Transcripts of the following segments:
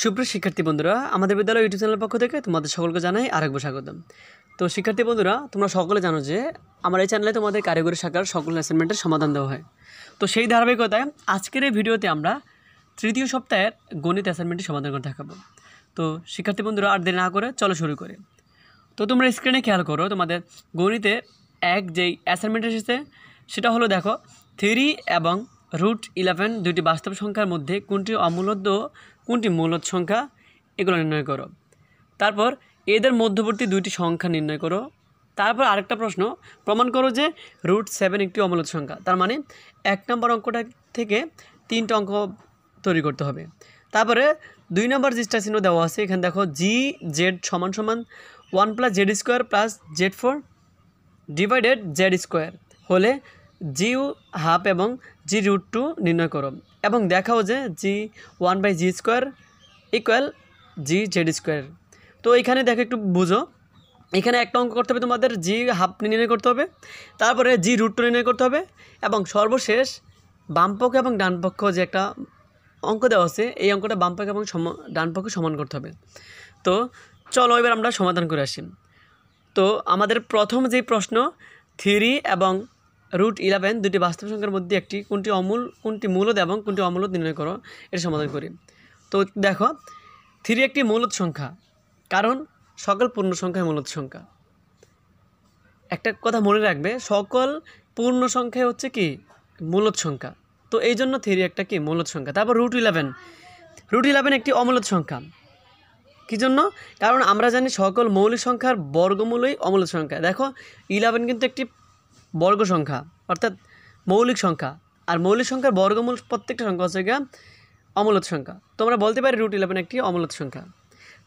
সুপ্র শিক্ষার্থী বন্ধুরা আমাদের বিদ্যালয় ইউটিউব চ্যানেলের পক্ষ থেকে তোমাদের সকলকে জানাই আরেকবার স্বাগতম তো শিক্ষার্থী বন্ধুরা তোমরা সকলে জানো যে আমার এই চ্যানেলে তোমাদের কারিগরি শাখার সকল অ্যাসাইনমেন্টের সমাধান দেওয়া হয় তো সেই ধারাবাহিকতায় আজকের এই ভিডিওতে আমরা তৃতীয় সপ্তাহের গণিত অ্যাসাইনমেন্টের সমাধান করে দেখাবো তো শিক্ষার্থী বন্ধুরা আর দেরি না করে চলো শুরু করে তো তোমরা স্ক্রিনে খেয়াল করো তোমাদের গণিতে এক যেই অ্যাসাইনমেন্ট এসেছে সেটা হলো দেখো থ্রি এবং রুট ইলেভেন দুটি বাস্তব সংখ্যার মধ্যে কোনটি অমূলদ্য কোনটি মূলত সংখ্যা এগুলো নির্ণয় করো তারপর এদের মধ্যবর্তী দুইটি সংখ্যা নির্ণয় করো তারপর আরেকটা প্রশ্ন প্রমাণ করো যে রুট সেভেন একটি অমূলত সংখ্যা তার মানে এক নম্বর অঙ্কটা থেকে তিনটা অঙ্ক তৈরি করতে হবে তারপরে দুই নম্বর জিসটা চিহ্ন দেওয়া আছে এখানে দেখো জি জেড সমান সমান one plus Z square plus Z four divided Z square হলে জি হাফ এবং জি রুট টু নির্ণয় করো এবং দেখাও যে G one by G square equal G Z square তো এখানে দেখো একটু বুঝো এখানে একটা অঙ্ক করতে হবে তোমাদের জি হাফ নির্ণয় করতে হবে তারপরে জি রুট টু নির্ণয় করতে হবে এবং সর্বশেষ বামপক্ষ এবং ডানপক্ষ যে একটা অঙ্ক দেওয়া আছে এই অঙ্কটা বামপক্ষ এবং ডানপক্ষ সমান করতে হবে তো চলো এবার আমরা সমাধান করে আসি তো আমাদের প্রথম যে প্রশ্ন থিরি এবং রুট ইলেভেন দুটি বাস্তব সংখ্যার মধ্যে একটি কোনটি অমূল কোনটি মূলদ এবং কোনটি অমূলদ নির্ণয় করো এটা সমাধান করি তো দেখো থ্রি একটি মূলদ সংখ্যা কারণ সকল পূর্ণ সংখ্যায় মূলদ সংখ্যা একটা কথা মনে রাখবে সকল পূর্ণ সংখ্যায় হচ্ছে কি মূলদ সংখ্যা তো এই জন্য থ্রি একটা কি মূলদ সংখ্যা তারপর রুট ইলেভেন রুট ইলেভেন একটি অমূলত সংখ্যা কি জন্য কারণ আমরা জানি সকল মৌলিক সংখ্যার বর্গমূলই অমূলত সংখ্যা দেখো ইলেভেন কিন্তু একটি বর্গ সংখ্যা অর্থাৎ মৌলিক সংখ্যা আর মৌলিক সংখ্যার বর্গমূল প্রত্যেকটা সংখ্যা হচ্ছে গিয়া অমূলত সংখ্যা তোমরা বলতে পারি রুট ইলেভেন একটি অমূলত সংখ্যা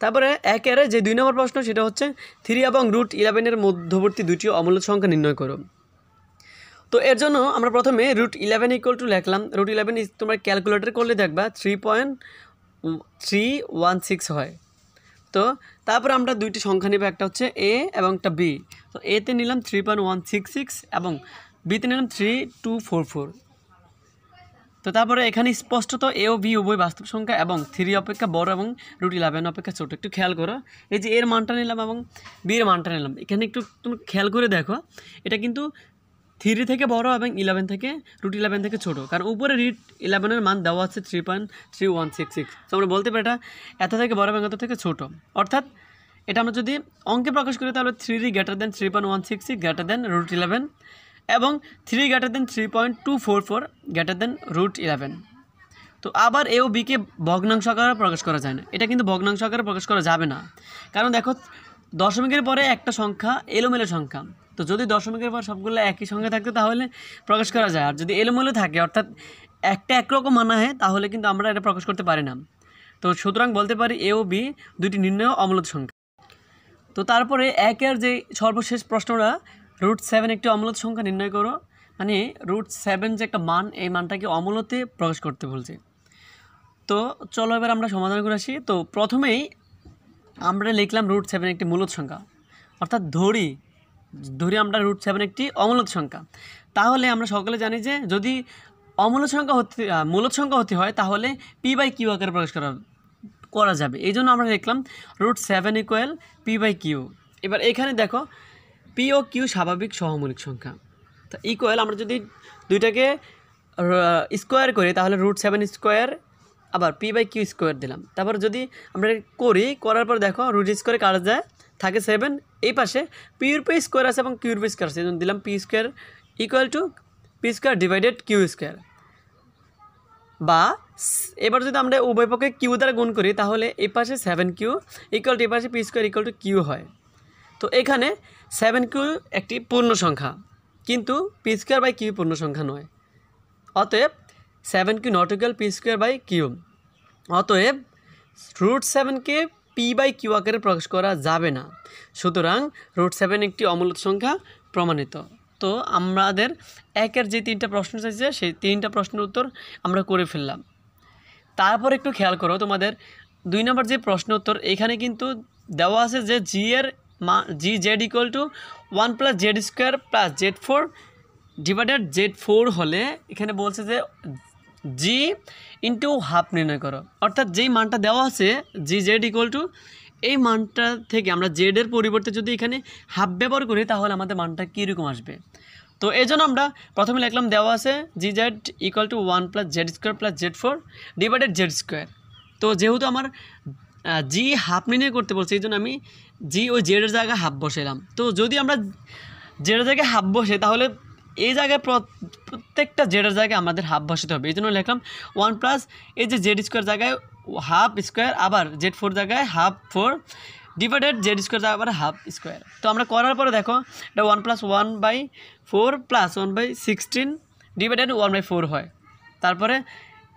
তারপরে একের যে দুই নম্বর প্রশ্ন সেটা হচ্ছে থ্রি এবং রুট ইলেভেনের মধ্যবর্তী দুটি অমূলত সংখ্যা নির্ণয় করো তো এর জন্য আমরা প্রথমে রুট ইলেভেন ইকুয়াল টু লিখলাম রুট ইলেভেন তোমরা ক্যালকুলেটর করলে দেখবা three point three one six হয় তো তারপর আমরা দুইটি সংখ্যা নেব একটা হচ্ছে এ এবং একটা বি তো এতে নিলাম three point one six six এবং বিতে নিলাম থ্রি টু ফোর ফোর তো তারপরে এখানে স্পষ্টত এ ও বি উভয় বাস্তব সংখ্যা এবং থ্রি অপেক্ষা বড় এবং রুট ইলেভেন অপেক্ষা ছোটো একটু খেয়াল করো এই যে এর মানটা নিলাম এবং বি এর মানটা নিলাম এখানে একটু তুমি খেয়াল করে দেখো এটা কিন্তু থ্রি থেকে বড় এবং ইলেভেন থেকে রুট ইলেভেন থেকে ছোট কারণ উপরে রিট ইলেভেনের মান দেওয়া আছে three point three one six six তো আমরা বলতে পারি এটা এত থেকে বড় এবং এত থেকে ছোট অর্থাৎ এটা আমরা যদি অঙ্কে প্রকাশ করি তাহলে three greater than three point one six six greater than root eleven এবং three greater than three point two four four greater than root eleven তো আবার এও বিকে ভগ্নাংশ আকারে প্রকাশ করা যায় না এটা কিন্তু ভগ্নাংশ আকারে প্রকাশ করা যাবে না কারণ দেখো দশমিকের পরে একটা সংখ্যা এলোমেলো সংখ্যা তো যদি দশমিকের পর সবগুলো একই সঙ্গে থাকতো তাহলে প্রকাশ করা যায় আর যদি এলোমেলো থাকে অর্থাৎ একটা একরকম মানা হয় তাহলে কিন্তু আমরা এটা প্রকাশ করতে পারি না তো সুতরাং বলতে পারি এ ও বি দুইটি নির্ণয় অমূলত সংখ্যা তো তারপরে একের যে সর্বশেষ প্রশ্নটা রুট সেভেন একটি অমূলত সংখ্যা নির্ণয় করো মানে রুট সেভেন যে একটা মান এই মানটাকে অমূলতে প্রকাশ করতে বলছে তো চলো এবার আমরা সমাধান করে আসি তো প্রথমেই আমরা লিখলাম রুট সেভেন একটি মূলত সংখ্যা অর্থাৎ ধরি ধরি আমরা রুট সেভেন একটি অমূলত সংখ্যা তাহলে আমরা সকলে জানি যে যদি অমূলত সংখ্যা হতে মূলত সংখ্যা হতে হয় তাহলে পি বাই কিউ আকারে প্রকাশ করা করা যাবে এই জন্য আমরা লিখলাম root seven equal P by Q এবার এখানে দেখো পি ও কিউ স্বাভাবিক সহমূলিক সংখ্যা তা ইকুয়াল আমরা যদি দুইটাকে স্কোয়ার করি তাহলে রুট সেভেন স্কোয়ার আবার পি বাই কিউ স্কোয়ার দিলাম তারপর যদি আমরা করি করার পর দেখো রুট স্কোয়ারে কাটা যায় থাকে সেভেন এই পাশে পিউর পি স্কোয়ার আছে এবং কিউর পি স্কোয়ার আছে দিলাম P square equal to P square divided Q square বা এবার যদি আমরা উভয় পক্ষে কিউ দ্বারা গুণ করি তাহলে এই পাশে সেভেন কিউ ইকুয়াল টু এ পাশে P square equal to Q হয় তো এখানে সেভেন কিউ একটি পূর্ণ সংখ্যা কিন্তু পি স্কোয়ার বাই কিউ পূর্ণ সংখ্যা নয় অতএব seven Q not equal P square by Q অতএব রুট সেভেনকে পি বাই কিউ আকারে প্রকাশ করা যাবে না সুতরাং রুট সেভেন একটি অমূলত সংখ্যা প্রমাণিত তো আমাদের একের যে তিনটা প্রশ্ন চাইছে সেই তিনটা প্রশ্নের উত্তর আমরা করে ফেললাম তারপর একটু খেয়াল করো তোমাদের দুই নম্বর যে প্রশ্ন উত্তর এখানে কিন্তু দেওয়া আছে যে জি এর মা G Z equal to one plus Z square plus Z four divided Z four হলে এখানে বলছে যে জি ইন্টু হাফ নির্ণয় করো অর্থাৎ যেই মানটা দেওয়া আছে জি জেড ইকুয়াল টু এই মানটা থেকে আমরা জেডের পরিবর্তে যদি এখানে হাফ ব্যবহার করি তাহলে আমাদের মানটা কীরকম আসবে তো এই জন্য আমরা প্রথমে লিখলাম দেওয়া আছে G Z equal to one plus Z square plus Z four divided Z square তো যেহেতু আমার জি হাফ নির্ণয় করতে বলছে এই জন্য আমি জি ওই জেডের জায়গায় হাফ বসাইলাম তো যদি আমরা জেডের জায়গায় হাফ বসে তাহলে এই জায়গায় প্রত্যেকটা জেডের জায়গায় আমাদের হাফ বসাতে হবে এই জন্য লিখলাম ওয়ান প্লাস এই যে জেড স্কোয়ার জায়গায় হাফ স্কোয়ার আবার জেড ফোর জায়গায় half four divided Z square জায়গায় আবার হাফ স্কোয়ার তো আমরা করার পরে দেখো এটা one plus one by four plus one by sixteen divided one by four হয় তারপরে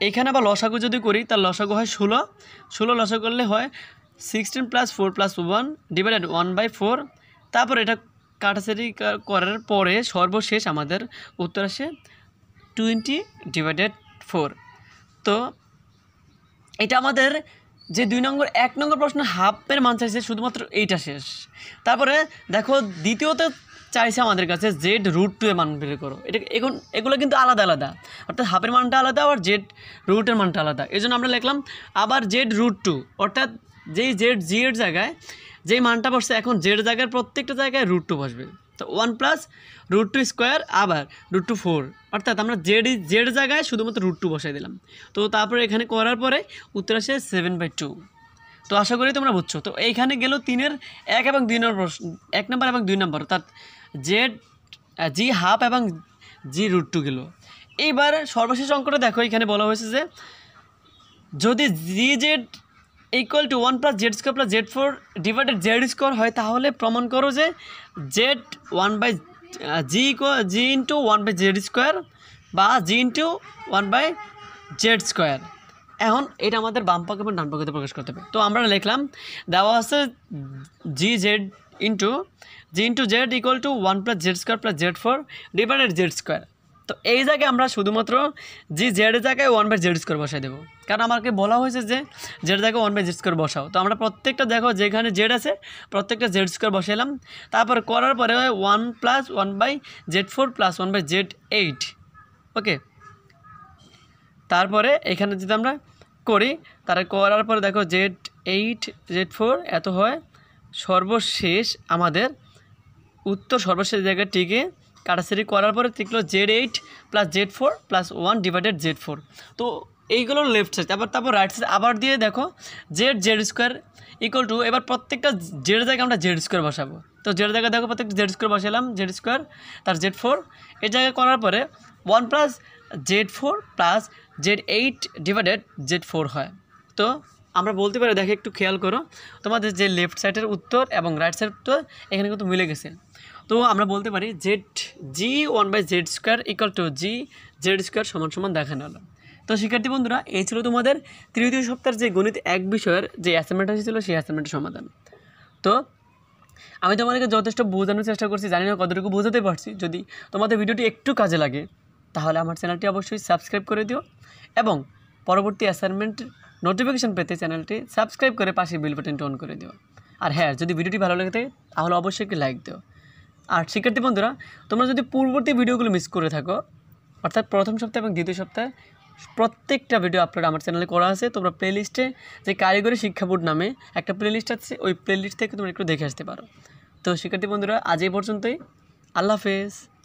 এখানে আবার লসাগু যদি করি তার লসাগু হয় ষোলো ষোলো লসাগু করলে হয় sixteen plus four plus one divided one by four তারপরে এটা কাটাছাড়ি করার পরে সর্বশেষ আমাদের উত্তর আসে টোয়েন্টি ডিভাইডেড ফোর তো এটা আমাদের যে দুই নম্বর এক নম্বর প্রশ্ন হাফের মান চাইছে শুধুমাত্র এইটা শেষ তারপরে দেখো দ্বিতীয়তে চাইছে আমাদের কাছে জেড রুট টু এর মান বের করো এটা এখন এগুলো কিন্তু আলাদা আলাদা অর্থাৎ হাফের মানটা আলাদা আবার জেড রুটের মানটা আলাদা এই আমরা লিখলাম আবার জেড রুট টু অর্থাৎ যেই জেড জি এর জায়গায় যেই মানটা বসছে এখন জেড জায়গার প্রত্যেকটা জায়গায় রুট টু বসবে তো one plus root two square আবার রুট টু ফোর অর্থাৎ আমরা জেড জেড জায়গায় শুধুমাত্র রুট টু বসাই দিলাম তো তারপরে এখানে করার পরে উত্তর আসে সেভেন বাই টু তো আশা করি তোমরা বুঝছো তো এইখানে গেল তিনের এক এবং দুই নম্বর প্রশ্ন এক নম্বর এবং দুই নম্বর অর্থাৎ জেড জি হাফ এবং জি রুট টু গেল এইবার সর্বশেষ অঙ্কটা দেখো এখানে বলা হয়েছে যে যদি G Z equal to one plus Z square plus Z four divided Z square হয় তাহলে প্রমাণ করো যে Z one by G G into one by Z square বা G into one by Z square এখন এটা আমাদের বাম পাকে এবং ডান পাকে প্রকাশ করতে হবে তো আমরা লিখলাম দেওয়া আছে G Z into G into Z equal to one plus Z square plus Z four divided Z square তো এই জায়গায় আমরা শুধুমাত্র জি জেড জায়গায় ওয়ান বাই জেড স্কোয়ার বসাই দেবো কারণ আমাকে বলা হয়েছে যে জেড জায়গায় ওয়ান বাই জেড স্কোয়ার বসাও তো আমরা প্রত্যেকটা দেখো যেখানে জেড আছে প্রত্যেকটা জেড স্কোয়ার বসাইলাম তারপর করার পরে one plus one by Z four plus one by Z eight okay তারপরে এখানে যদি আমরা করি তার করার পরে দেখো জেড এইট জেড ফোর এত হয় সর্বশেষ আমাদের উত্তর সর্বশেষ জায়গায় টিকে কাটাছেড়ি করার পরে তিকলো Z eight plus Z four plus one divided Z four তো এইগুলো লেফট সাইড আবার তারপর রাইট সাইড আবার দিয়ে দেখো Z Z square equal to এবার প্রত্যেকটা জেড জায়গায় আমরা জেড স্কোয়ার বসাবো তো জেড জায়গায় দেখো প্রত্যেকটা জেড স্কোয়ার বসালাম জেড স্কোয়ার তার জেড ফোর এই জায়গায় করার পরে one plus Z four plus Z eight divided Z four হয় তো আমরা বলতে পারি দেখে একটু খেয়াল করো তোমাদের যে লেফট সাইডের উত্তর এবং রাইট সাইডের উত্তর এখানে কিন্তু মিলে গেছে তো আমরা বলতে পারি Z G one by Z square equal to G Z square সমান সমান দেখানো হলো তো শিক্ষার্থী বন্ধুরা এই ছিল তোমাদের তৃতীয় সপ্তাহের যে গণিত এক বিষয়ের যে অ্যাসাইনমেন্ট এসেছিলো সেই অ্যাসাইনমেন্টের সমাধান তো আমি তোমাদেরকে যথেষ্ট বোঝানোর চেষ্টা করছি জানি না কতটুকু বোঝাতে পারছি যদি তোমাদের ভিডিওটি একটু কাজে লাগে তাহলে আমার চ্যানেলটি অবশ্যই সাবস্ক্রাইব করে দিও এবং পরবর্তী অ্যাসাইনমেন্ট নোটিফিকেশান পেতে চ্যানেলটি সাবস্ক্রাইব করে পাশে বেল বাটনটি অন করে দিও আর হ্যাঁ যদি ভিডিওটি ভালো লাগে তাহলে অবশ্যই একটি লাইক দিও আর শিক্ষার্থী বন্ধুরা তোমরা যদি পূর্ববর্তী ভিডিওগুলো মিস করে থাকো অর্থাৎ প্রথম সপ্তাহ এবং দ্বিতীয় সপ্তাহে প্রত্যেকটা ভিডিও আপলোড আমার চ্যানেলে করা আছে তোমরা প্লেলিস্টে যে কারিগরি শিক্ষা বোর্ড নামে একটা প্লেলিস্ট আছে ওই প্লেলিস্ট থেকে তোমরা একটু দেখে আসতে পারো তো শিক্ষার্থী বন্ধুরা আজ এই পর্যন্তই আল্লাহ হাফেজ